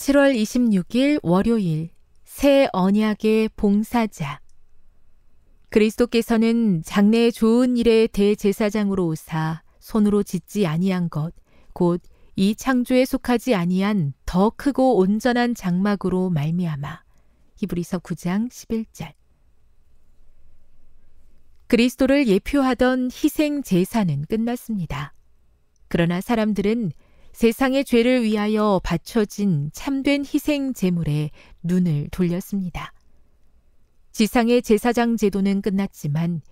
7월 26일 월요일 새 언약의 봉사자 그리스도께서는 장래의 좋은 일에 대제사장으로 오사 손으로 짓지 아니한 것 곧 이 창조에 속하지 아니한 더 크고 온전한 장막으로 말미암아 히브리서 9장 11절 그리스도를 예표하던 희생 제사는 끝났습니다. 그러나 사람들은 세상의 죄를 위하여 바쳐진 참된 희생 제물에 눈을 돌렸습니다. 지상의 제사장 제도는 끝났지만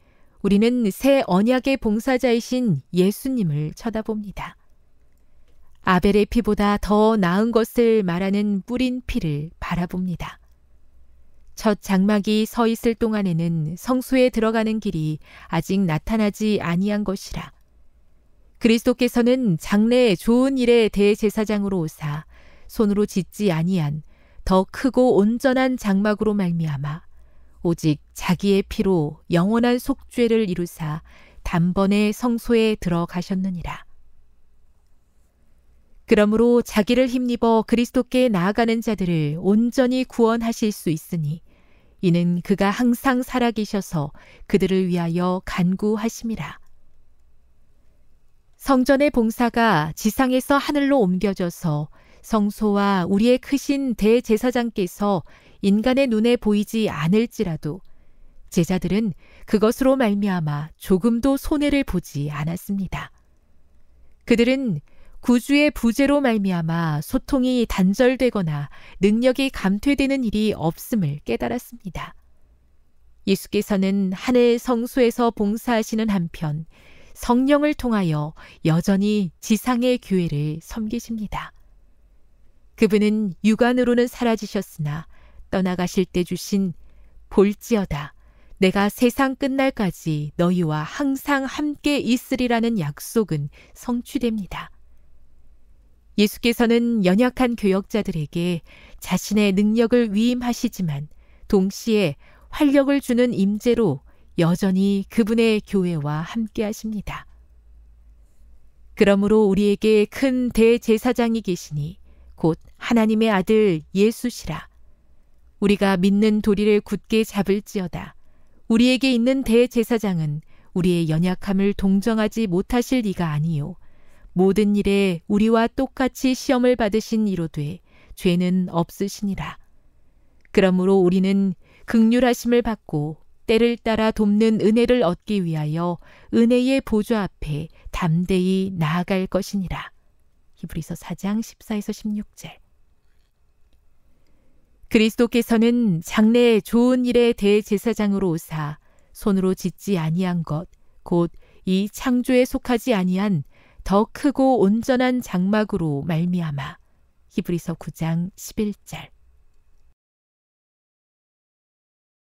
우리는 새 언약의 봉사자이신 예수님을 쳐다봅니다. 아벨의 피보다 더 나은 것을 말하는 뿌린 피를 바라봅니다. 첫 장막이 서 있을 동안에는 성수에 들어가는 길이 아직 나타나지 아니한 것이라 그리스도께서는 장래 좋은 일에 대제사장으로 오사 손으로 짓지 아니한 더 크고 온전한 장막으로 말미암아 오직 자기의 피로 영원한 속죄를 이루사 단번에 성소에 들어가셨느니라. 그러므로 자기를 힘입어 그리스도께 나아가는 자들을 온전히 구원하실 수 있으니 이는 그가 항상 살아계셔서 그들을 위하여 간구하심이라. 성전의 봉사가 지상에서 하늘로 옮겨져서 성소와 우리의 크신 대제사장께서 인간의 눈에 보이지 않을지라도 제자들은 그것으로 말미암아 조금도 손해를 보지 않았습니다. 그들은 구주의 부재로 말미암아 소통이 단절되거나 능력이 감퇴되는 일이 없음을 깨달았습니다. 예수께서는 하늘 성소에서 봉사하시는 한편 성령을 통하여 여전히 지상의 교회를 섬기십니다. 그분은 육안으로는 사라지셨으나 떠나가실 때 주신 볼지어다 내가 세상 끝날까지 너희와 항상 함께 있으리라는 약속은 성취됩니다. 예수께서는 연약한 교역자들에게 자신의 능력을 위임하시지만 동시에 활력을 주는 임재로 여전히 그분의 교회와 함께 하십니다. 그러므로 우리에게 큰 대제사장이 계시니 곧 하나님의 아들 예수시라. 우리가 믿는 도리를 굳게 잡을지어다. 우리에게 있는 대제사장은 우리의 연약함을 동정하지 못하실 리가 아니요. 모든 일에 우리와 똑같이 시험을 받으신 이로되 죄는 없으시니라. 그러므로 우리는 극률하심을 받고 때를 따라 돕는 은혜를 얻기 위하여 은혜의 보좌 앞에 담대히 나아갈 것이니라. 히브리서 4장 14에서 16절. 그리스도께서는 장래의 좋은 일에 대제사장으로 오사 손으로 짓지 아니한 것 곧 이 창조에 속하지 아니한 더 크고 온전한 장막으로 말미암아 히브리서 9장 11절